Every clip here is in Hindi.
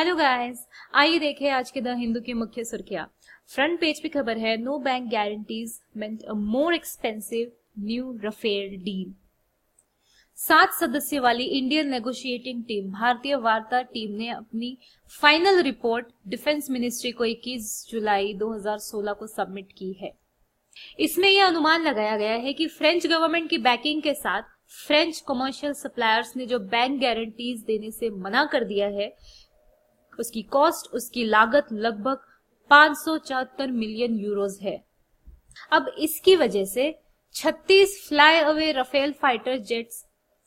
हेलो गाइस आइए देखें आज के द हिंदू की मुख्य सुर्खियां फ्रंट पेज पे खबर है no bank guarantees meant a more expensive new Rafale deal सात सदस्य वाली इंडियन नेगोशिएटिंग टीम भारतीय वार्ता टीम ने अपनी फाइनल रिपोर्ट डिफेंस मिनिस्ट्री को 21 जुलाई 2016 को सबमिट की है इसमें यह अनुमान लगाया गया है कि फ्रेंच गवर्नमेंट की बैकिंग के साथ फ्रेंच कमर्शियल सप्लायर्स ने जो बैंक गारंटीज देने से मना कर दिया है उसकी कॉस्ट उसकी लागत लगभग पांच मिलियन यूरोज है अब इसकी वजह से 36 fly away Rafale fighter jets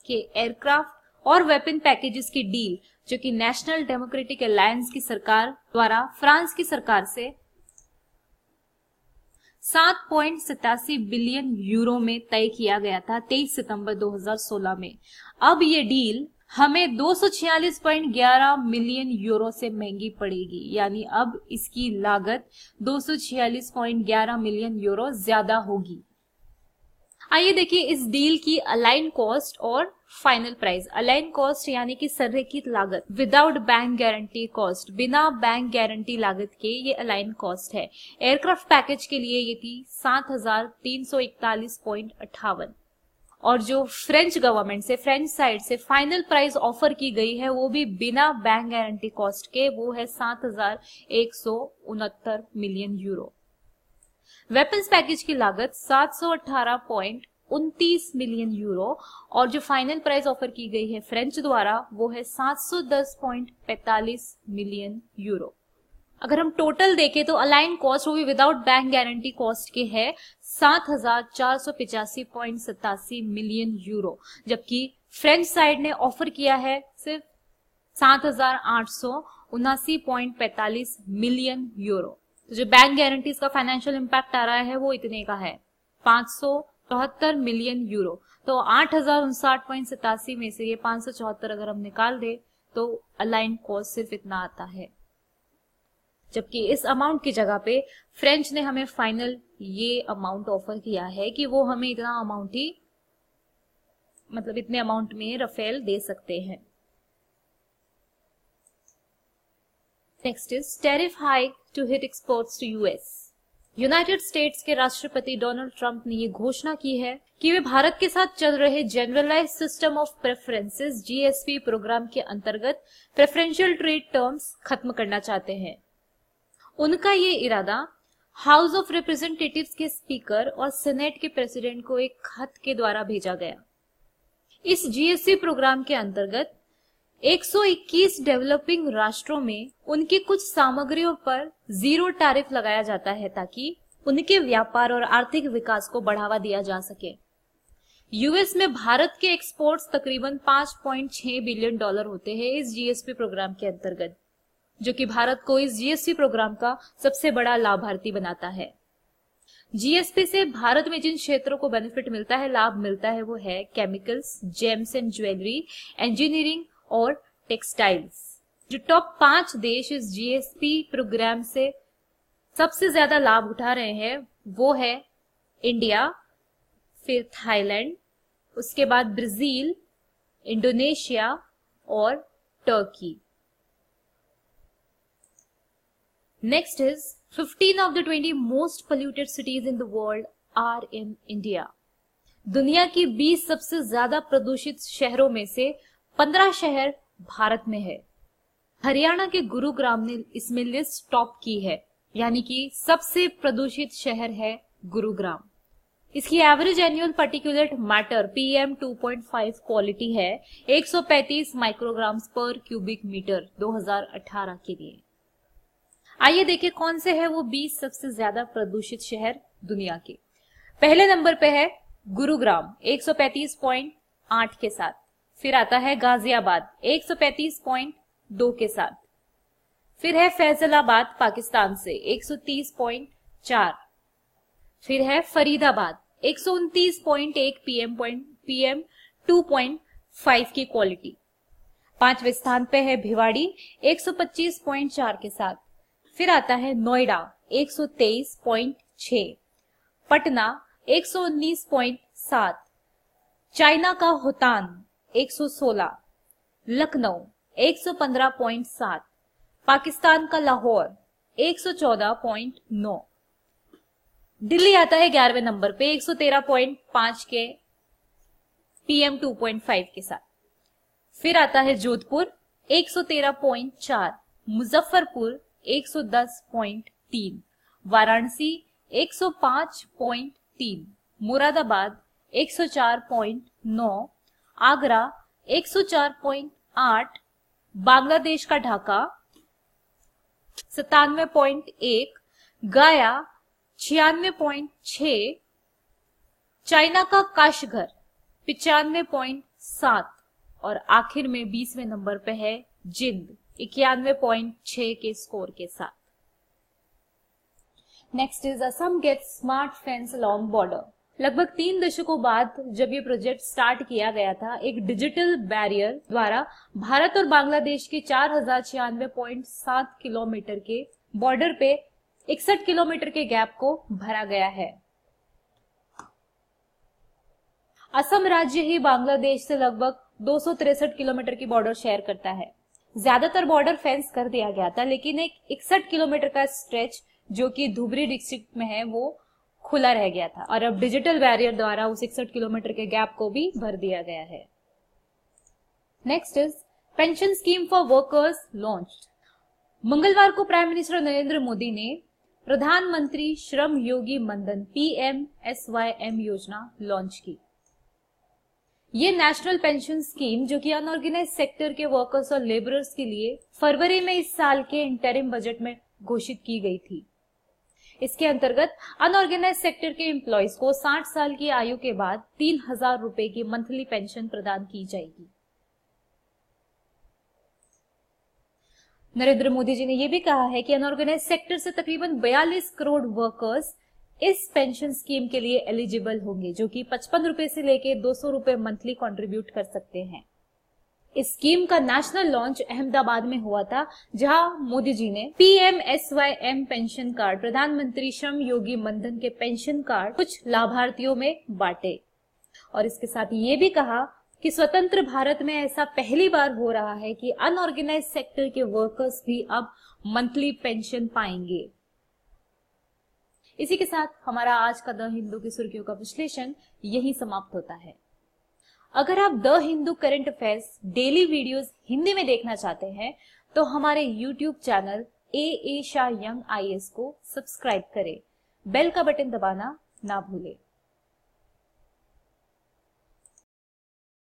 के एयरक्राफ्ट और वेपन पैकेजेस की डील जो कि नेशनल डेमोक्रेटिक अलायंस की सरकार द्वारा फ्रांस की सरकार से सात पॉइंट सतासी बिलियन यूरो में तय किया गया था 23 सितंबर 2016 में अब ये डील हमें दो मिलियन यूरो से महंगी पड़ेगी यानी अब इसकी लागत दो मिलियन यूरो ज्यादा होगी आइए देखिए इस डील की अलाइन कॉस्ट और फाइनल प्राइस अलाइन कॉस्ट यानी कि संरेखित लागत विदाउट बैंक गारंटी कॉस्ट बिना बैंक गारंटी लागत के ये अलाइन कॉस्ट है एयरक्राफ्ट पैकेज के लिए ये थी सात हजार तीन सौ इकतालीस पॉइंट और जो फ्रेंच गवर्नमेंट से फ्रेंच साइड से फाइनल प्राइस ऑफर की गई है वो भी बिना बैंक गारंटी कॉस्ट के वो है सात हजार एक सौ उनहत्तर मिलियन यूरो वेपन्स पैकेज की लागत सात सौ अठारह पॉइंट उन्तीस मिलियन यूरो और जो फाइनल प्राइस ऑफर की गई है फ्रेंच द्वारा वो है पैतालीस मिलियन यूरो अगर हम टोटल देखें तो अलाइन कॉस्ट वो भी विदाउट बैंक गारंटी कॉस्ट के है सात हजार चार सौ पिचासी पॉइंट सतासी मिलियन यूरो जबकि फ्रेंच साइड ने ऑफर किया है सिर्फ सात हजार आठ सौ उनासी पॉइंट पैतालीस मिलियन यूरो तो जो बैंक गारंटीज का फाइनेंशियल इम्पैक्ट आ रहा है वो इतने का है पांच सौ चौहत्तर मिलियन यूरो तो आठ हजार उनसाठ पॉइंट सतासी में से ये पांच सौ चौहत्तर अगर हम निकाल दे तो अलाइन कॉस्ट सिर्फ इतना आता है जबकि इस अमाउंट की जगह पे फ्रेंच ने हमें फाइनल ये अमाउंट ऑफर किया है कि वो हमें इतना अमाउंट ही मतलब इतने अमाउंट में रफेल दे सकते हैं next is tariff hike to hit exports to US United States के राष्ट्रपति डोनाल्ड ट्रंप ने ये घोषणा की है कि वे भारत के साथ चल रहे generalise system of preferences GSP programme के अंतर्गत प्रेफरेंशियल ट्रेड टर्म्स खत्म करना चाहते हैं उनका ये इरादा हाउस ऑफ रिप्रेजेंटेटिव के स्पीकर और सेनेट के प्रेसिडेंट को एक खत के द्वारा भेजा गया इस जीएससी प्रोग्राम के अंतर्गत 121 डेवलपिंग राष्ट्रों में उनकी कुछ सामग्रियों पर जीरो टैरिफ लगाया जाता है ताकि उनके व्यापार और आर्थिक विकास को बढ़ावा दिया जा सके यूएस में भारत के एक्सपोर्ट्स तकरीबन 5.6 बिलियन डॉलर होते हैं इस जीएसपी प्रोग्राम के अंतर्गत जो कि भारत को इस जीएसटी प्रोग्राम का सबसे बड़ा लाभार्थी बनाता है जीएसपी से भारत में जिन क्षेत्रों को बेनिफिट मिलता है लाभ मिलता है वो है chemicals gems and jewellery engineering और टेक्सटाइल्स जो टॉप पांच देश इस जीएसपी प्रोग्राम से सबसे ज्यादा लाभ उठा रहे हैं वो है इंडिया फिर थाईलैंड उसके बाद ब्राजील इंडोनेशिया और Turkey Next is 15 of the 20 most polluted cities in the world are in India. दुनिया की 20 सबसे ज्यादा प्रदूषित शहरों में से 15 शहर भारत में है हरियाणा के गुरुग्राम ने इसमें लिस्ट टॉप की है यानी कि सबसे प्रदूषित शहर है गुरुग्राम इसकी average annual particulate matter PM 2.5 quality है 135 माइक्रोग्राम्स पर क्यूबिक मीटर 2018 के लिए आइए देखिए कौन से है वो 20 सबसे ज्यादा प्रदूषित शहर दुनिया के पहले नंबर पे है गुरुग्राम 135.8 के साथ फिर आता है गाजियाबाद 135.2 के साथ फिर है फैजलाबाद पाकिस्तान से 130.4 फिर है फरीदाबाद 129.1 पीएम पॉइंट पीएम 2.5 की क्वालिटी पांचवे स्थान पे है भिवाड़ी 125.4 के साथ फिर आता है नोएडा 123.6 पटना 119.7 चाइना का होतान 116 लखनऊ 115.7 पाकिस्तान का लाहौर 114.9 दिल्ली आता है ग्यारहवें नंबर पे 113.5 के पीएम 2.5 के साथ फिर आता है जोधपुर 113.4 मुजफ्फरपुर 110.3 वाराणसी 105.3 मुरादाबाद 104.9 आगरा 104.8 बांग्लादेश का ढाका सतानवे पॉइंट एक गया छियानवे पॉइंट छ चाइना का काशघर पिचानवे पॉइंट सात और आखिर में बीसवें नंबर पे है जिंद इक्यानवे पॉइंट छ के स्कोर के साथ next is Assam get smart fence long border लगभग तीन दशकों बाद जब ये प्रोजेक्ट स्टार्ट किया गया था एक डिजिटल बैरियर द्वारा भारत और बांग्लादेश के चार हजार छियानवे पॉइंट सात किलोमीटर के बॉर्डर पे इकसठ किलोमीटर के गैप को भरा गया है असम राज्य ही बांग्लादेश से लगभग दो किलोमीटर की बॉर्डर शेयर करता है ज्यादातर बॉर्डर फेंस कर दिया गया था लेकिन एक इकसठ किलोमीटर का स्ट्रेच जो कि धुबरी डिस्ट्रिक्ट में है वो खुला रह गया था और अब डिजिटल बैरियर द्वारा उस इकसठ किलोमीटर के गैप को भी भर दिया गया है next is pension scheme for workers launch मंगलवार को प्राइम मिनिस्टर नरेंद्र मोदी ने प्रधानमंत्री श्रम योगी मंदन पीएम एस योजना लॉन्च की ये नेशनल पेंशन स्कीम जो कि अनऑर्गेनाइज सेक्टर के वर्कर्स और लेबरर्स के लिए फरवरी में इस साल के इंटरिम बजट में घोषित की गई थी इसके अंतर्गत अनऑर्गेनाइज सेक्टर के एम्प्लॉयज को 60 साल की आयु के बाद तीन हजार रूपए की मंथली पेंशन प्रदान की जाएगी नरेंद्र मोदी जी ने यह भी कहा है कि अनऑर्गेनाइज सेक्टर से तकरीबन 42 करोड़ वर्कर्स इस पेंशन स्कीम के लिए एलिजिबल होंगे जो कि पचपन रुपए से लेके दो सौ रुपए मंथली कॉन्ट्रीब्यूट कर सकते हैं इस स्कीम का नेशनल लॉन्च अहमदाबाद में हुआ था जहां मोदी जी ने M S Y M pension card प्रधानमंत्री श्रम योगी मंधन के पेंशन कार्ड कुछ लाभार्थियों में बांटे और इसके साथ ये भी कहा कि स्वतंत्र भारत में ऐसा पहली बार हो रहा है कि अनऑर्गेनाइज सेक्टर के वर्कर्स भी अब मंथली पेंशन पाएंगे इसी के साथ हमारा आज का द हिंदू की सुर्खियों का विश्लेषण यही समाप्त होता है अगर आप the Hindu current affairs daily videos Hindi में देखना चाहते हैं तो हमारे YouTube channel A A Shah young eye को सब्सक्राइब करें बेल का बटन दबाना ना भूलें